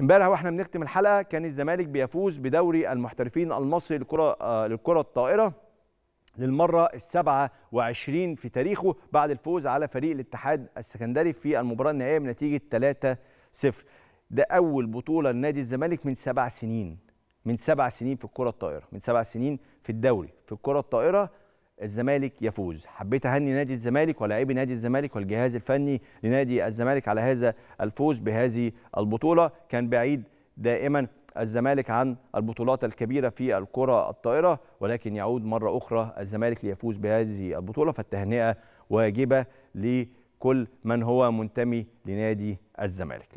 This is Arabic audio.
امبارح واحنا بنختم الحلقه كان الزمالك بيفوز بدوري المحترفين المصري للكره آه، للكره الطائره للمره السبعة وعشرين في تاريخه بعد الفوز على فريق الاتحاد السكندري في المباراه النهائيه بنتيجه 3-0 ده اول بطوله لنادي الزمالك من سبع سنين من سبع سنين في الكره الطائره من سبع سنين في الدوري في الكره الطائره الزمالك يفوز حبيت اهني نادي الزمالك ولاعبي نادي الزمالك والجهاز الفني لنادي الزمالك على هذا الفوز بهذه البطوله كان بعيد دائما الزمالك عن البطولات الكبيرة في الكرة الطائرة ولكن يعود مرة أخرى الزمالك ليفوز بهذه البطولة فالتهنئة واجبة لكل من هو منتمي لنادي الزمالك